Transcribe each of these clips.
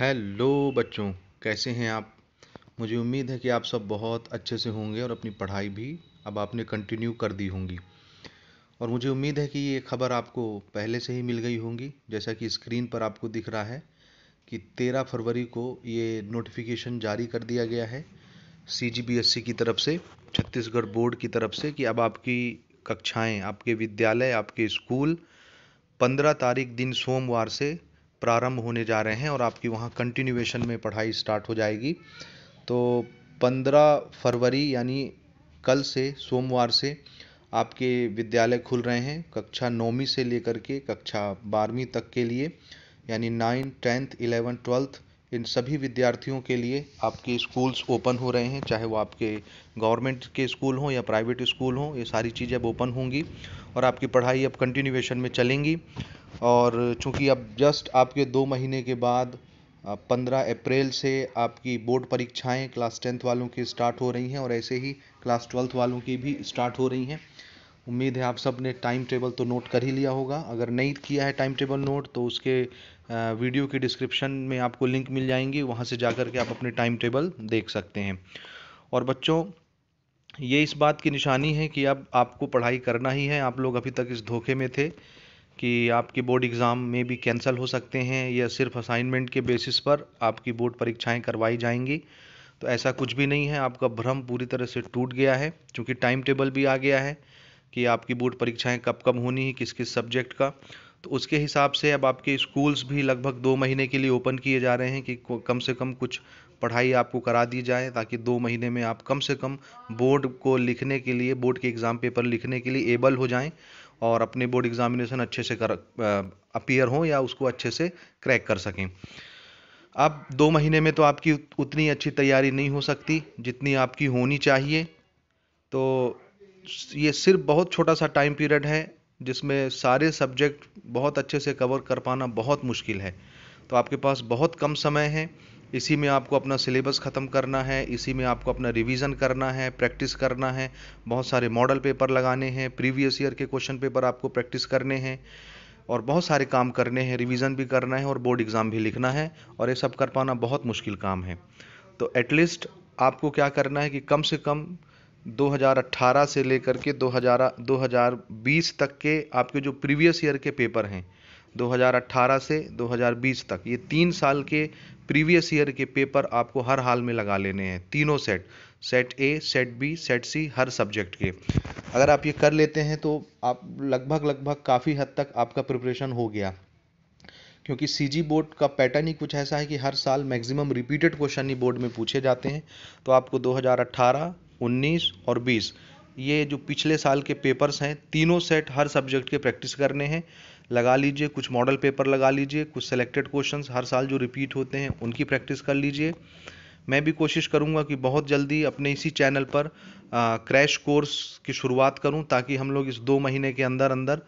hello बच्चों कैसे हैं आप मुझे उम्मीद है कि आप सब बहुत अच्छे से होंगे और अपनी पढ़ाई भी अब आपने कंटिन्यू कर दी होंगी और मुझे उम्मीद है कि ये खबर आपको पहले से ही मिल गई होंगी जैसा कि स्क्रीन पर आपको दिख रहा है कि 13 फरवरी को ये नोटिफिकेशन जारी कर दिया गया है सी की तरफ से छत्तीसगढ़ बोर्ड की तरफ से कि अब आपकी कक्षाएं आपके विद्यालय आपके स्कूल पंद्रह तारीख दिन सोमवार से प्रारंभ होने जा रहे हैं और आपकी वहाँ कंटिन्यूएशन में पढ़ाई स्टार्ट हो जाएगी तो 15 फरवरी यानी कल से सोमवार से आपके विद्यालय खुल रहे हैं कक्षा नौवीं से लेकर के कक्षा बारहवीं तक के लिए यानी नाइन्थ टेंथ इलेवन ट्वेल्थ इन सभी विद्यार्थियों के लिए आपके स्कूल्स ओपन हो रहे हैं चाहे वो आपके गवर्नमेंट के स्कूल हों या प्राइवेट स्कूल हों ये सारी चीज़ें अब ओपन होंगी और आपकी पढ़ाई अब कंटिन्यूएशन में चलेंगी और चूँकि अब जस्ट आपके दो महीने के बाद पंद्रह अप्रैल से आपकी बोर्ड परीक्षाएं क्लास टेंथ वालों की स्टार्ट हो रही हैं और ऐसे ही क्लास ट्वेल्थ वालों की भी स्टार्ट हो रही हैं उम्मीद है आप सब ने टाइम टेबल तो नोट कर ही लिया होगा अगर नहीं किया है टाइम टेबल नोट तो उसके वीडियो की डिस्क्रिप्शन में आपको लिंक मिल जाएंगी वहाँ से जा के आप अपने टाइम टेबल देख सकते हैं और बच्चों ये इस बात की निशानी है कि अब आपको पढ़ाई करना ही है आप लोग अभी तक इस धोखे में थे कि आपके बोर्ड एग्ज़ाम में भी कैंसिल हो सकते हैं या सिर्फ असाइनमेंट के बेसिस पर आपकी बोर्ड परीक्षाएं करवाई जाएंगी तो ऐसा कुछ भी नहीं है आपका भ्रम पूरी तरह से टूट गया है क्योंकि टाइम टेबल भी आ गया है कि आपकी बोर्ड परीक्षाएं कब कब होनी है किस किस सब्जेक्ट का तो उसके हिसाब से अब आपके स्कूल्स भी लगभग दो महीने के लिए ओपन किए जा रहे हैं कि कम से कम कुछ पढ़ाई आपको करा दी जाए ताकि दो महीने में आप कम से कम बोर्ड को लिखने के लिए बोर्ड के एग्ज़ाम पेपर लिखने के लिए एबल हो जाएं और अपने बोर्ड एग्ज़ामिनेशन अच्छे से कर अपीयर हों या उसको अच्छे से क्रैक कर सकें अब दो महीने में तो आपकी उतनी अच्छी तैयारी नहीं हो सकती जितनी आपकी होनी चाहिए तो ये सिर्फ बहुत छोटा सा टाइम पीरियड है जिसमें सारे सब्जेक्ट बहुत अच्छे से कवर कर पाना बहुत मुश्किल है तो आपके पास बहुत कम समय है इसी में आपको अपना सिलेबस ख़त्म करना है इसी में आपको अपना रिवीजन करना है प्रैक्टिस करना है बहुत सारे मॉडल पेपर लगाने हैं प्रीवियस ईयर के क्वेश्चन पेपर आपको प्रैक्टिस करने हैं और बहुत सारे काम करने हैं रिवीजन भी करना है और बोर्ड एग्ज़ाम भी लिखना है और ये सब कर पाना बहुत मुश्किल काम है तो एटलीस्ट आपको क्या करना है कि कम से कम 2018 से लेकर के 2000 2020 तक के आपके जो प्रीवियस ईयर के पेपर हैं 2018 से 2020 तक ये तीन साल के प्रीवियस ईयर के पेपर आपको हर हाल में लगा लेने हैं तीनों set set A set B set C हर सब्जेक्ट के अगर आप ये कर लेते हैं तो आप लगभग लगभग काफ़ी हद तक आपका प्रिपरेशन हो गया क्योंकि सी बोर्ड का पैटर्न ही कुछ ऐसा है कि हर साल मैक्सिमम रिपीटेड क्वेश्चन ही बोर्ड में पूछे जाते हैं तो आपको 2018 19 और 20 ये जो पिछले साल के पेपर्स हैं तीनों सेट हर सब्जेक्ट के प्रैक्टिस करने हैं लगा लीजिए कुछ मॉडल पेपर लगा लीजिए कुछ सेलेक्टेड क्वेश्चंस हर साल जो रिपीट होते हैं उनकी प्रैक्टिस कर लीजिए मैं भी कोशिश करूंगा कि बहुत जल्दी अपने इसी चैनल पर क्रैश कोर्स की शुरुआत करूं ताकि हम लोग इस दो महीने के अंदर अंदर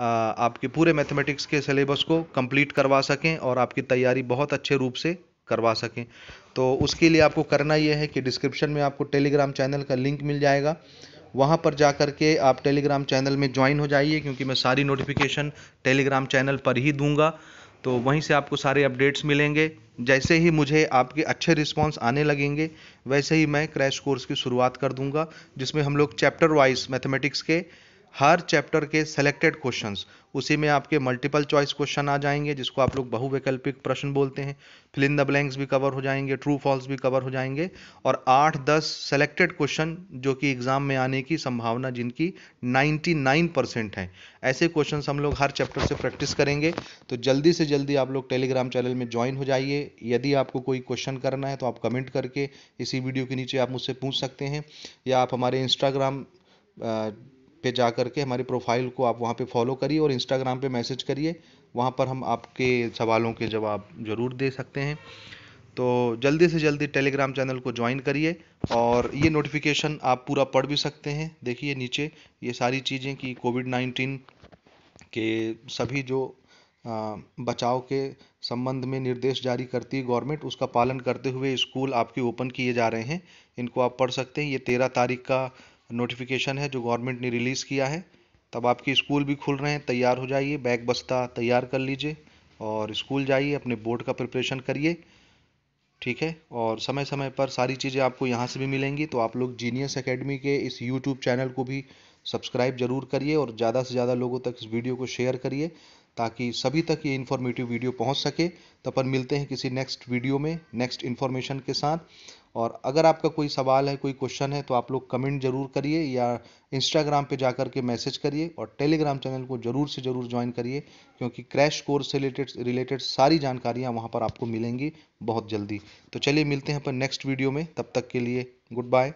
आ, आपके पूरे मैथमेटिक्स के सिलेबस को कंप्लीट करवा सकें और आपकी तैयारी बहुत अच्छे रूप से करवा सकें तो उसके लिए आपको करना यह है कि डिस्क्रिप्शन में आपको टेलीग्राम चैनल का लिंक मिल जाएगा वहाँ पर जा कर के आप टेलीग्राम चैनल में ज्वाइन हो जाइए क्योंकि मैं सारी नोटिफिकेशन टेलीग्राम चैनल पर ही दूंगा तो वहीं से आपको सारे अपडेट्स मिलेंगे जैसे ही मुझे आपके अच्छे रिस्पॉन्स आने लगेंगे वैसे ही मैं क्रैश कोर्स की शुरुआत कर दूंगा जिसमें हम लोग चैप्टर वाइज मैथमेटिक्स के हर चैप्टर के सेलेक्टेड क्वेश्चंस उसी में आपके मल्टीपल चॉइस क्वेश्चन आ जाएंगे जिसको आप लोग बहुवैकल्पिक प्रश्न बोलते हैं फिल इन द ब्लैंक्स भी कवर हो जाएंगे ट्रू फॉल्स भी कवर हो जाएंगे और आठ दस सेलेक्टेड क्वेश्चन जो कि एग्जाम में आने की संभावना जिनकी 99 परसेंट है ऐसे क्वेश्चन हम लोग हर चैप्टर से प्रैक्टिस करेंगे तो जल्दी से जल्दी आप लोग टेलीग्राम चैनल में ज्वाइन हो जाइए यदि आपको कोई क्वेश्चन करना है तो आप कमेंट करके इसी वीडियो के नीचे आप मुझसे पूछ सकते हैं या आप हमारे इंस्टाग्राम पे जा कर के हमारी प्रोफाइल को आप वहाँ पे फॉलो करिए और इंस्टाग्राम पे मैसेज करिए वहाँ पर हम आपके सवालों के जवाब ज़रूर दे सकते हैं तो जल्दी से जल्दी टेलीग्राम चैनल को ज्वाइन करिए और ये नोटिफिकेशन आप पूरा पढ़ भी सकते हैं देखिए नीचे ये सारी चीज़ें कि कोविड नाइन्टीन के सभी जो बचाव के संबंध में निर्देश जारी करती है गवर्नमेंट उसका पालन करते हुए स्कूल आपके ओपन किए जा रहे हैं इनको आप पढ़ सकते हैं ये तेरह तारीख का नोटिफिकेशन है जो गवर्नमेंट ने रिलीज़ किया है तब आपके स्कूल भी खुल रहे हैं तैयार हो जाइए बैग बस्ता तैयार कर लीजिए और स्कूल जाइए अपने बोर्ड का प्रिपरेशन करिए ठीक है और समय समय पर सारी चीज़ें आपको यहाँ से भी मिलेंगी तो आप लोग जीनियस एकेडमी के इस यूट्यूब चैनल को भी सब्सक्राइब जरूर करिए और ज़्यादा से ज़्यादा लोगों तक इस वीडियो को शेयर करिए ताकि सभी तक ये इन्फॉर्मेटिव वीडियो पहुंच सके तो अपन मिलते हैं किसी नेक्स्ट वीडियो में नेक्स्ट इन्फॉर्मेशन के साथ और अगर आपका कोई सवाल है कोई क्वेश्चन है तो आप लोग कमेंट जरूर करिए या इंस्टाग्राम पे जा कर के मैसेज करिए और टेलीग्राम चैनल को ज़रूर से ज़रूर ज्वाइन करिए क्योंकि क्रैश कोर्स से रिलेटेड रिलेटेड सारी जानकारियाँ वहाँ पर आपको मिलेंगी बहुत जल्दी तो चलिए मिलते हैं अपन नेक्स्ट वीडियो में तब तक के लिए गुड बाय